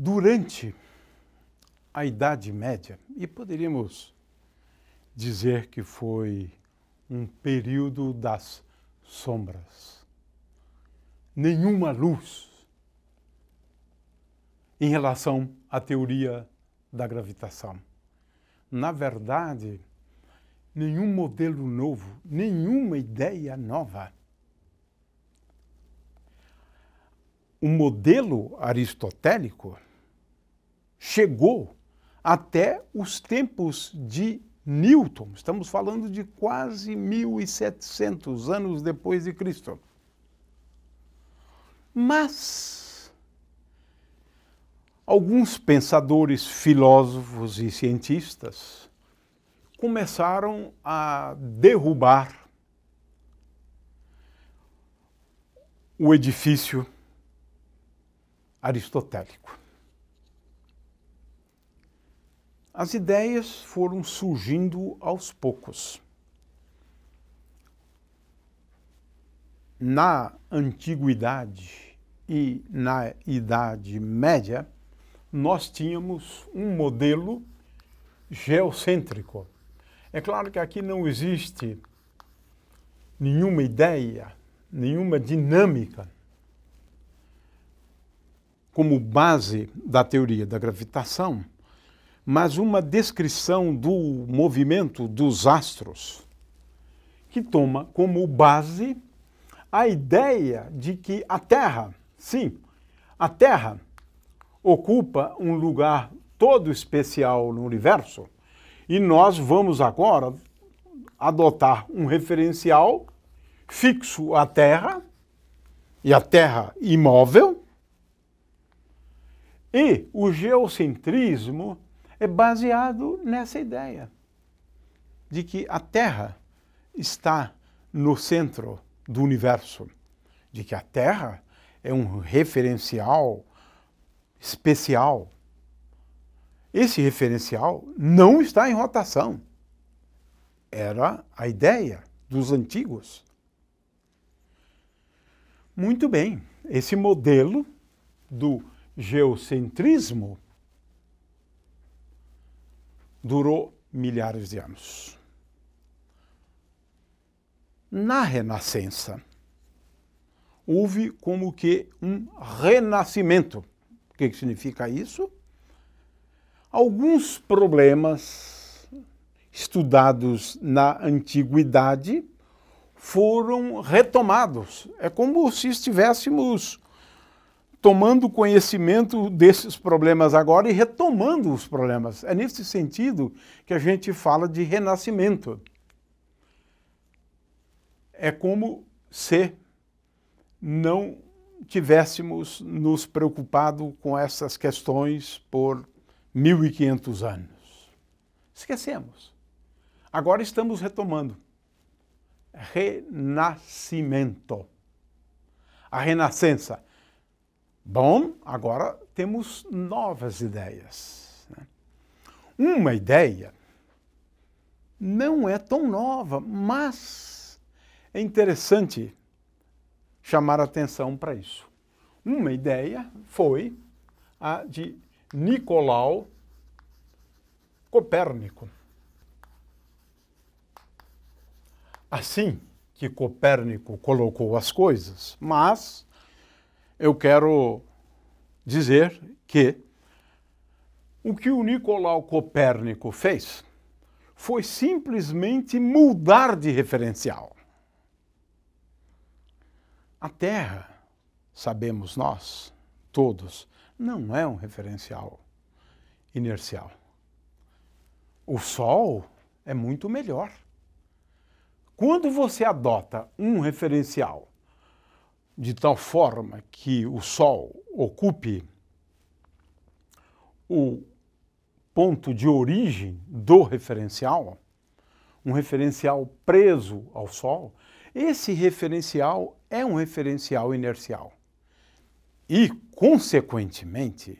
Durante a Idade Média, e poderíamos dizer que foi um período das sombras, nenhuma luz em relação à teoria da gravitação. Na verdade, nenhum modelo novo, nenhuma ideia nova. O modelo aristotélico chegou até os tempos de Newton. Estamos falando de quase 1700 anos depois de Cristo. Mas alguns pensadores, filósofos e cientistas começaram a derrubar o edifício aristotélico. As ideias foram surgindo aos poucos. Na antiguidade e na Idade Média, nós tínhamos um modelo geocêntrico. É claro que aqui não existe nenhuma ideia, nenhuma dinâmica como base da teoria da gravitação mas uma descrição do movimento dos astros, que toma como base a ideia de que a Terra, sim, a Terra ocupa um lugar todo especial no universo e nós vamos agora adotar um referencial fixo à Terra e a Terra imóvel. E o geocentrismo é baseado nessa ideia de que a Terra está no centro do universo, de que a Terra é um referencial especial. Esse referencial não está em rotação. Era a ideia dos antigos. Muito bem, esse modelo do geocentrismo durou milhares de anos. Na Renascença, houve como que um renascimento. O que significa isso? Alguns problemas estudados na antiguidade foram retomados. É como se estivéssemos tomando conhecimento desses problemas agora e retomando os problemas. É nesse sentido que a gente fala de renascimento. É como se não tivéssemos nos preocupado com essas questões por 1500 anos. Esquecemos. Agora estamos retomando. Renascimento. A renascença Bom, agora temos novas ideias. Né? Uma ideia não é tão nova, mas é interessante chamar atenção para isso. Uma ideia foi a de Nicolau Copérnico. Assim que Copérnico colocou as coisas, mas eu quero dizer que o que o Nicolau Copérnico fez foi simplesmente mudar de referencial. A Terra, sabemos nós, todos, não é um referencial inercial. O Sol é muito melhor. Quando você adota um referencial de tal forma que o Sol ocupe o ponto de origem do referencial, um referencial preso ao Sol, esse referencial é um referencial inercial. E, consequentemente,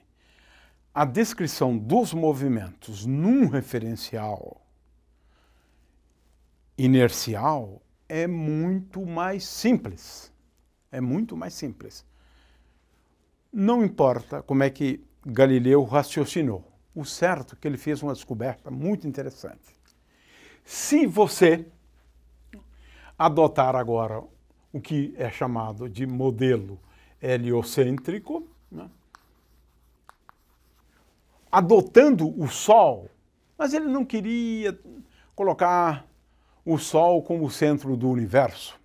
a descrição dos movimentos num referencial inercial é muito mais simples. É muito mais simples. Não importa como é que Galileu raciocinou. O certo é que ele fez uma descoberta muito interessante. Se você adotar agora o que é chamado de modelo heliocêntrico, né? adotando o Sol, mas ele não queria colocar o Sol como centro do universo.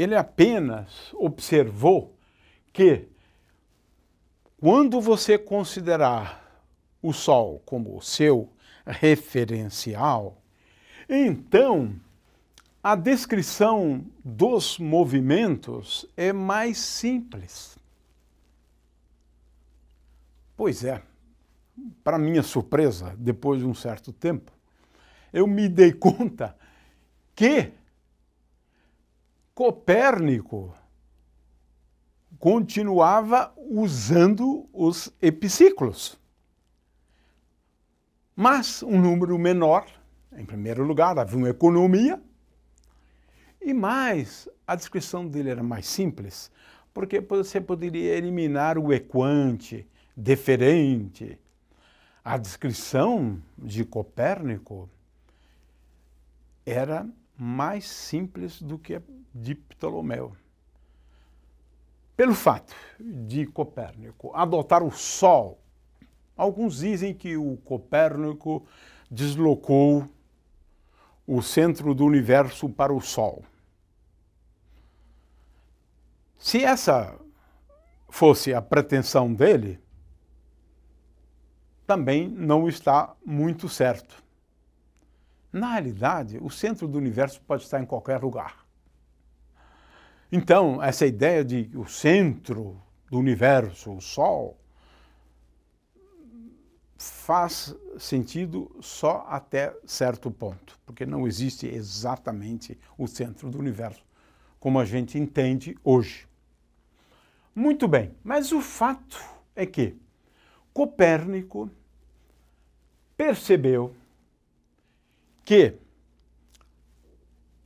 Ele apenas observou que quando você considerar o Sol como o seu referencial, então a descrição dos movimentos é mais simples. Pois é, para minha surpresa, depois de um certo tempo, eu me dei conta que Copérnico continuava usando os epiciclos. Mas um número menor, em primeiro lugar, havia uma economia, e mais, a descrição dele era mais simples, porque você poderia eliminar o equante, deferente. A descrição de Copérnico era mais simples do que de Ptolomeu. Pelo fato de Copérnico adotar o Sol, alguns dizem que o Copérnico deslocou o centro do universo para o Sol. Se essa fosse a pretensão dele, também não está muito certo. Na realidade, o centro do universo pode estar em qualquer lugar. Então, essa ideia de o centro do universo, o Sol, faz sentido só até certo ponto, porque não existe exatamente o centro do universo como a gente entende hoje. Muito bem, mas o fato é que Copérnico percebeu que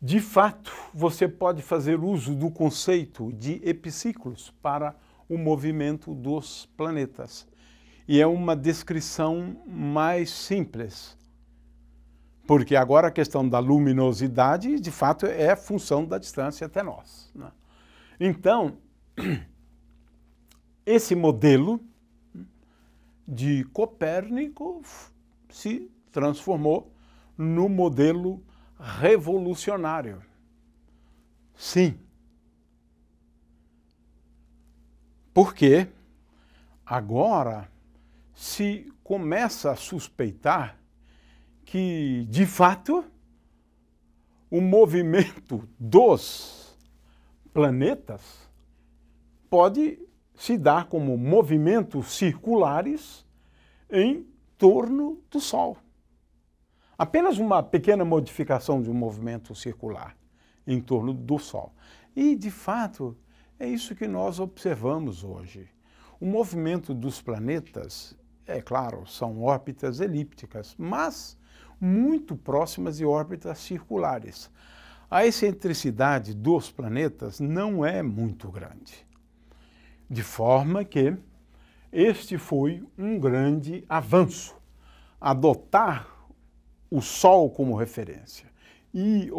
de fato, você pode fazer uso do conceito de epiciclos para o movimento dos planetas. E é uma descrição mais simples, porque agora a questão da luminosidade, de fato, é função da distância até nós. Né? Então, esse modelo de Copérnico se transformou no modelo revolucionário. Sim. Porque agora se começa a suspeitar que, de fato, o movimento dos planetas pode se dar como movimentos circulares em torno do Sol apenas uma pequena modificação de um movimento circular em torno do Sol. E, de fato, é isso que nós observamos hoje. O movimento dos planetas, é claro, são órbitas elípticas, mas muito próximas de órbitas circulares. A excentricidade dos planetas não é muito grande. De forma que este foi um grande avanço. Adotar o Sol como referência e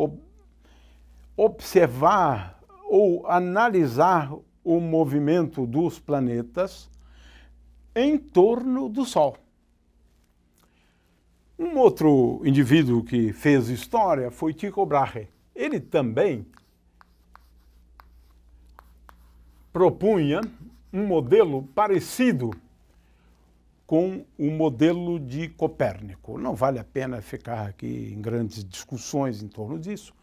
observar ou analisar o movimento dos planetas em torno do Sol. Um outro indivíduo que fez história foi Tycho Brahe. Ele também propunha um modelo parecido com o modelo de Copérnico. Não vale a pena ficar aqui em grandes discussões em torno disso,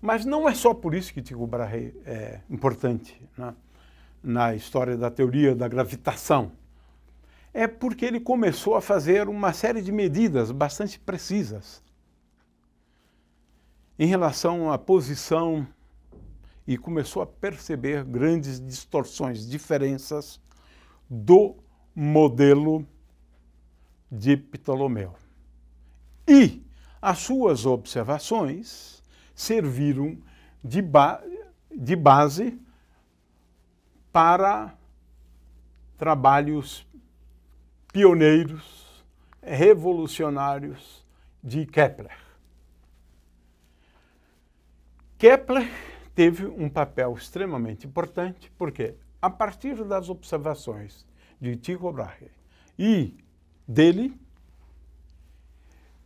mas não é só por isso que Tycho Brahe é importante né, na história da teoria da gravitação. É porque ele começou a fazer uma série de medidas bastante precisas em relação à posição e começou a perceber grandes distorções, diferenças do modelo de Ptolomeu. E as suas observações serviram de, ba de base para trabalhos pioneiros, revolucionários de Kepler. Kepler teve um papel extremamente importante, porque a partir das observações de Tycho Brahe e dele,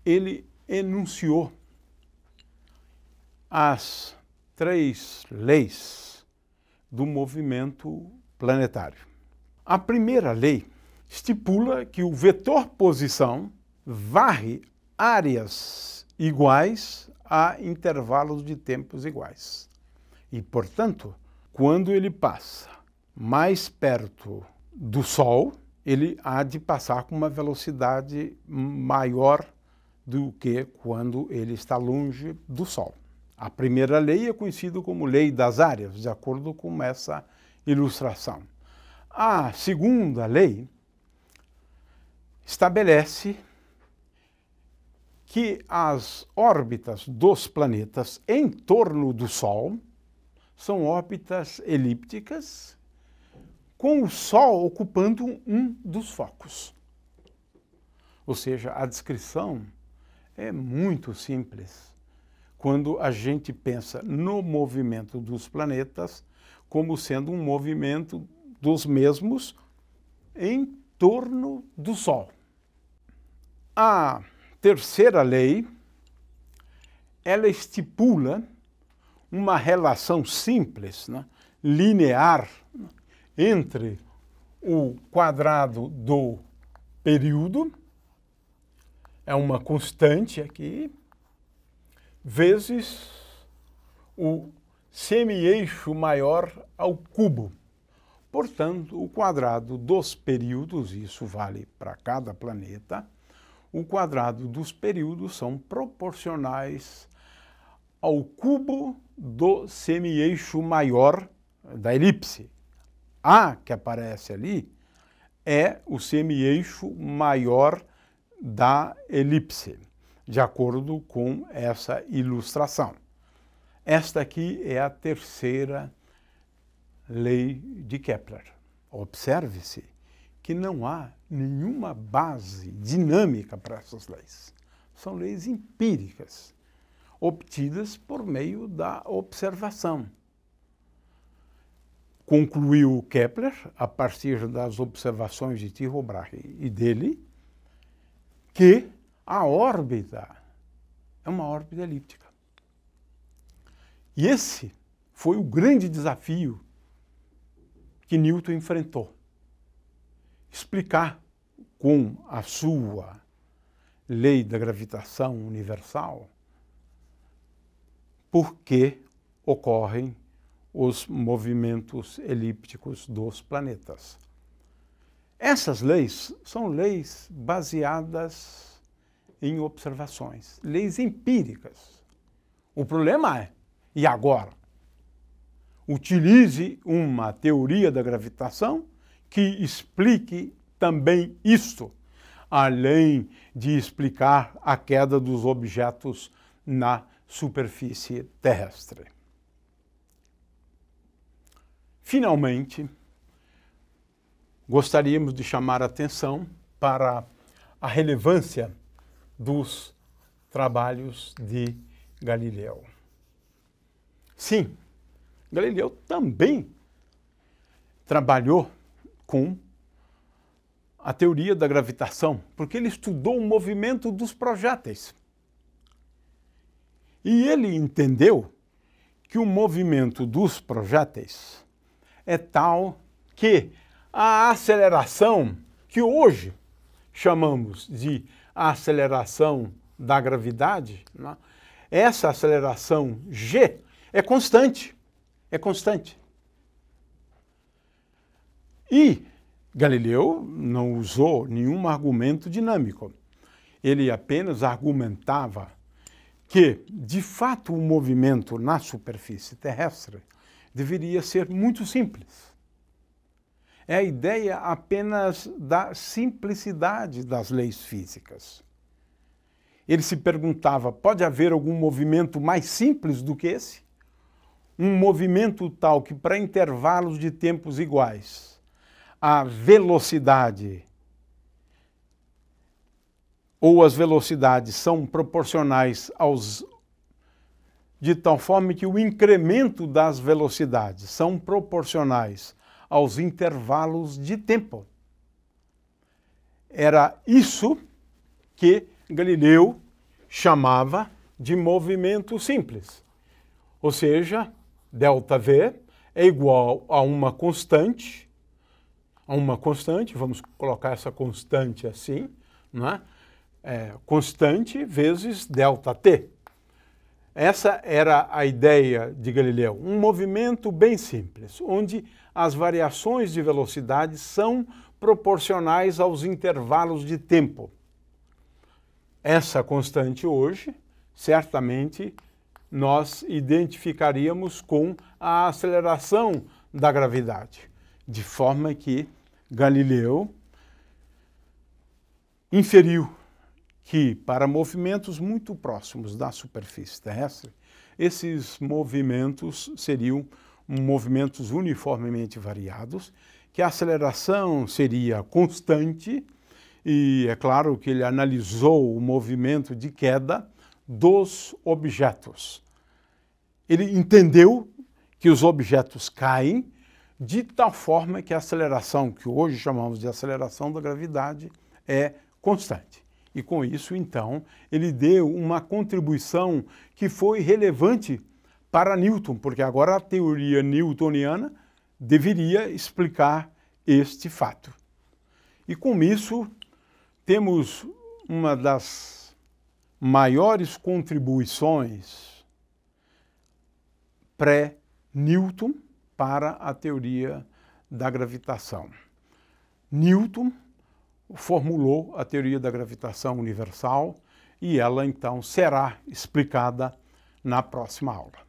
ele enunciou as três leis do movimento planetário. A primeira lei estipula que o vetor posição varre áreas iguais a intervalos de tempos iguais. E, portanto, quando ele passa mais perto do Sol, ele há de passar com uma velocidade maior do que quando ele está longe do Sol. A primeira lei é conhecida como lei das áreas, de acordo com essa ilustração. A segunda lei estabelece que as órbitas dos planetas em torno do Sol são órbitas elípticas com o Sol ocupando um dos focos. Ou seja, a descrição é muito simples quando a gente pensa no movimento dos planetas como sendo um movimento dos mesmos em torno do Sol. A terceira lei ela estipula uma relação simples, né, linear, entre o quadrado do período, é uma constante aqui, vezes o semi-eixo maior ao cubo. Portanto, o quadrado dos períodos, isso vale para cada planeta, o quadrado dos períodos são proporcionais ao cubo do semi-eixo maior da elipse. A que aparece ali é o semi-eixo maior da elipse, de acordo com essa ilustração. Esta aqui é a terceira lei de Kepler. Observe-se que não há nenhuma base dinâmica para essas leis. São leis empíricas, obtidas por meio da observação concluiu Kepler a partir das observações de Tycho Brahe e dele que a órbita é uma órbita elíptica. E esse foi o grande desafio que Newton enfrentou. Explicar com a sua lei da gravitação universal por que ocorrem os movimentos elípticos dos planetas. Essas leis são leis baseadas em observações, leis empíricas. O problema é, e agora? Utilize uma teoria da gravitação que explique também isto, além de explicar a queda dos objetos na superfície terrestre. Finalmente, gostaríamos de chamar a atenção para a relevância dos trabalhos de Galileu. Sim, Galileu também trabalhou com a teoria da gravitação, porque ele estudou o movimento dos projéteis. E ele entendeu que o movimento dos projéteis é tal que a aceleração que hoje chamamos de aceleração da gravidade, né? essa aceleração g é constante, é constante. E Galileu não usou nenhum argumento dinâmico. Ele apenas argumentava que, de fato, o movimento na superfície terrestre deveria ser muito simples. É a ideia apenas da simplicidade das leis físicas. Ele se perguntava: pode haver algum movimento mais simples do que esse? Um movimento tal que, para intervalos de tempos iguais, a velocidade ou as velocidades são proporcionais aos de tal forma que o incremento das velocidades são proporcionais aos intervalos de tempo. Era isso que Galileu chamava de movimento simples. Ou seja, ΔV é igual a uma constante, a uma constante, vamos colocar essa constante assim, não É, é constante vezes ΔT. Essa era a ideia de Galileu, um movimento bem simples, onde as variações de velocidade são proporcionais aos intervalos de tempo. Essa constante hoje, certamente, nós identificaríamos com a aceleração da gravidade, de forma que Galileu inferiu que, para movimentos muito próximos da superfície terrestre, esses movimentos seriam movimentos uniformemente variados, que a aceleração seria constante, e é claro que ele analisou o movimento de queda dos objetos. Ele entendeu que os objetos caem de tal forma que a aceleração, que hoje chamamos de aceleração da gravidade, é constante. E com isso, então, ele deu uma contribuição que foi relevante para Newton, porque agora a teoria newtoniana deveria explicar este fato. E com isso, temos uma das maiores contribuições pré-Newton para a teoria da gravitação. Newton formulou a teoria da gravitação universal e ela então será explicada na próxima aula.